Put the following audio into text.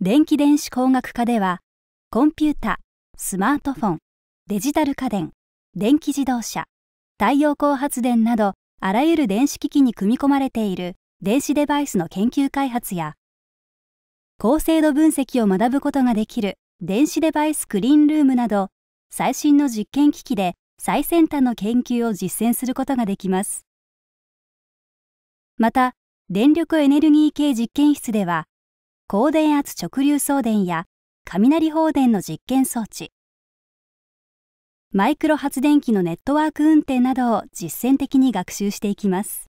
電気電子工学科ではコンピュータスマートフォンデジタル家電電気自動車太陽光発電などあらゆる電子機器に組み込まれている電子デバイスの研究開発や高精度分析を学ぶことができる電子デバイスクリーンルームなど最新の実験機器で最先端の研究を実践することができますまた電力エネルギー系実験室では高電圧直流送電や雷放電の実験装置マイクロ発電機のネットワーク運転などを実践的に学習していきます